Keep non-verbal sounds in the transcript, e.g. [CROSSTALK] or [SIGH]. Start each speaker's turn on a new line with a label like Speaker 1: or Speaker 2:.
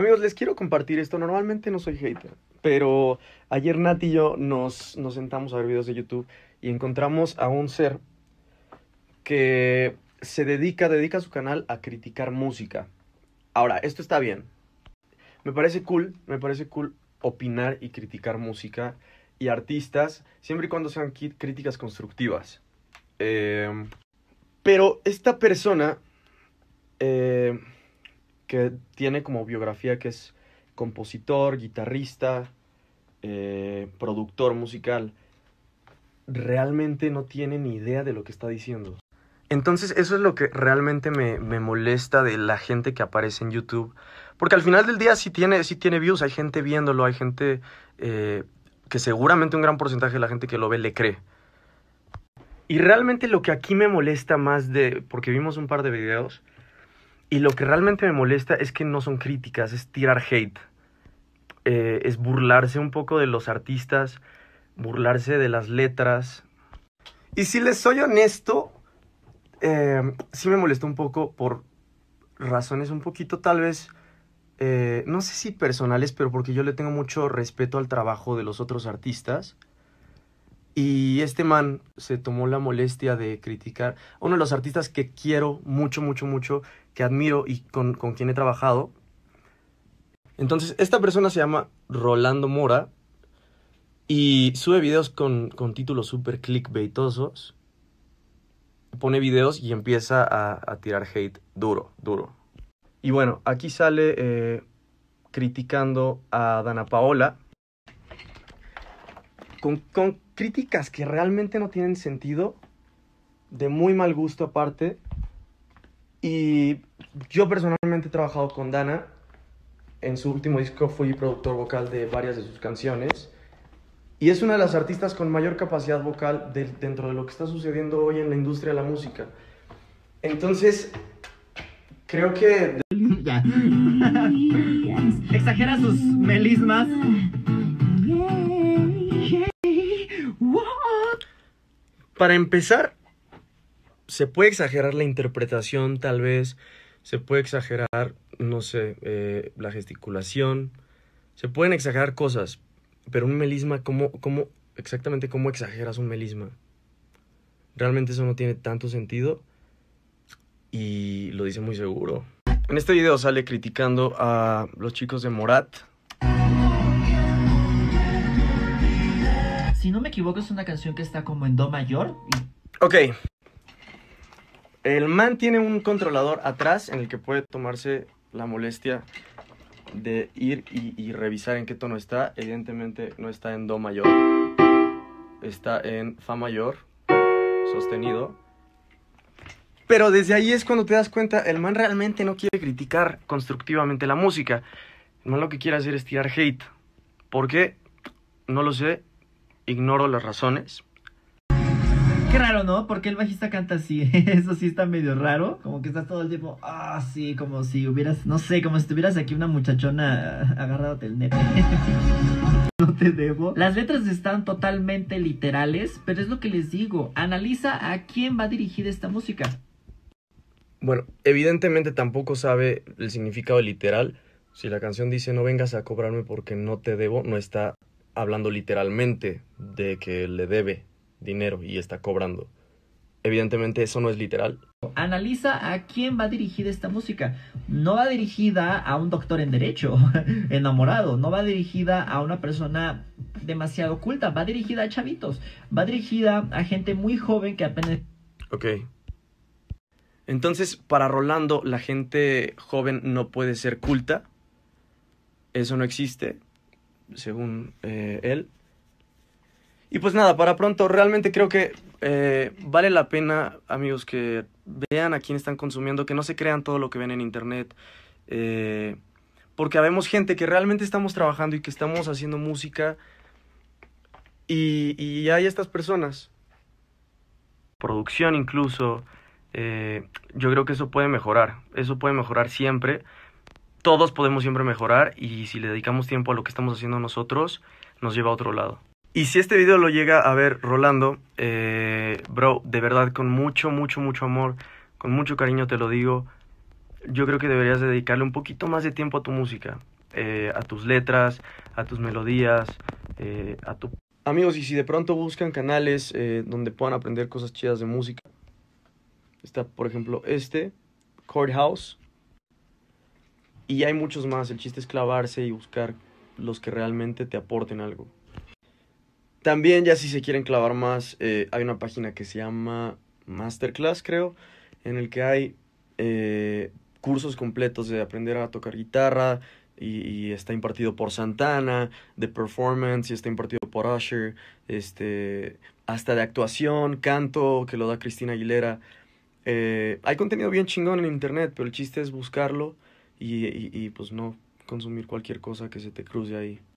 Speaker 1: Amigos, les quiero compartir esto. Normalmente no soy hater, pero ayer Nat y yo nos, sentamos a ver videos de YouTube y encontramos a un ser que se dedica, dedica su canal a criticar música. Ahora, esto está bien. Me parece cool, me parece cool opinar y criticar música y artistas, siempre y cuando sean críticas constructivas. Eh, pero esta persona... Eh, que tiene como biografía que es compositor, guitarrista, eh, productor musical, realmente no tiene ni idea de lo que está diciendo. Entonces eso es lo que realmente me, me, molesta de la gente que aparece en YouTube. Porque al final del día si tiene, si tiene views, hay gente viéndolo, hay gente eh, que seguramente un gran porcentaje de la gente que lo ve le cree. Y realmente lo que aquí me molesta más de, porque vimos un par de videos, y lo que realmente me molesta es que no son críticas, es tirar hate. Eh, es burlarse un poco de los artistas, burlarse de las letras. Y si les soy honesto, eh, sí me molesta un poco por razones un poquito tal vez, eh, no sé si personales, pero porque yo le tengo mucho respeto al trabajo de los otros artistas. Y este man se tomó la molestia de criticar a uno de los artistas que quiero mucho, mucho, mucho, que admiro y con, quien he trabajado. Entonces, esta persona se llama Rolando Mora y sube videos con, con títulos súper clickbaitosos. Pone videos y empieza a, tirar hate duro, duro. Y bueno, aquí sale eh, criticando a Dana Paola. con críticas que realmente no tienen sentido, de muy mal gusto aparte. Y yo personalmente he trabajado con Dana. En su último disco fui productor vocal de varias de sus canciones. Y es una de las artistas con mayor capacidad vocal dentro de lo que está sucediendo hoy en la industria de la música. Entonces, creo que... [LAUGHS]
Speaker 2: Exagera sus melismas.
Speaker 1: Para empezar, se puede exagerar la interpretación tal vez, se puede exagerar, no sé, eh, la gesticulación, se pueden exagerar cosas, pero un melisma, ¿cómo, cómo, exactamente cómo exageras un melisma? Realmente eso no tiene tanto sentido y lo dice muy seguro. En este video sale criticando a los chicos de Morat,
Speaker 2: si no me equivoco, es una canción que está como en Do mayor. Ok.
Speaker 1: El man tiene un controlador atrás en el que puede tomarse la molestia de ir y, y revisar en qué tono está. Evidentemente no está en Do mayor. Está en Fa mayor, sostenido. Pero desde ahí es cuando te das cuenta, el man realmente no quiere criticar constructivamente la música. El man lo que quiere hacer es tirar hate. ¿Por qué? No lo sé, ignoro las razones.
Speaker 2: Qué raro, ¿no? Porque el bajista canta así. [LAUGHS] Eso sí está medio raro. Como que estás todo el tiempo, ah, sí, como si hubieras, no sé, como si tuvieras aquí una muchachona ah, agarrándote el nepe. [LAUGHS] No te debo. Las letras están totalmente literales, pero es lo que les digo. Analiza a quién va dirigida esta música.
Speaker 1: Bueno, evidentemente tampoco sabe el significado literal. Si la canción dice no vengas a cobrarme porque no te debo, no está hablando literalmente de que le debe dinero y está cobrando. Evidentemente eso no es literal.
Speaker 2: Analiza a quién va dirigida esta música. No va dirigida a un doctor en derecho, [LAUGHS] enamorado, no va dirigida a una persona demasiado culta. va dirigida a chavitos, va dirigida a gente muy joven que apenas...
Speaker 1: Ok. Entonces, para Rolando, la gente joven no puede ser culta. Eso no existe según eh, él. Y pues nada, para pronto, realmente creo que eh, vale la pena, amigos, que vean a quién están consumiendo, que no se crean todo lo que ven en internet. Eh, porque habemos gente que realmente estamos trabajando y que estamos haciendo música. Y, y hay estas personas. Producción incluso. yo creo que eso puede mejorar. Eso puede mejorar siempre todos podemos siempre mejorar y si le dedicamos tiempo a lo que estamos haciendo nosotros, nos lleva a otro lado. Y si este video lo llega a ver Rolando, eh, bro, de verdad, con mucho, mucho, mucho amor, con mucho cariño te lo digo, yo creo que deberías dedicarle un poquito más de tiempo a tu música, eh, a tus letras, a tus melodías, eh, a tu... Amigos, y si de pronto buscan canales donde puedan aprender cosas chidas de música, está por ejemplo este, Courthouse, y hay muchos más, el chiste es clavarse y buscar los que realmente te aporten algo. También ya si se quieren clavar más, eh, hay una página que se llama Masterclass, creo, en el que hay eh, cursos completos de aprender a tocar guitarra y, está impartido por Santana, de performance y está impartido por Usher, este, hasta de actuación, canto, que lo da Cristina Aguilera. Eh, hay contenido bien chingón en internet, pero el chiste es buscarlo y, y, pues no consumir cualquier cosa que se te cruce ahí.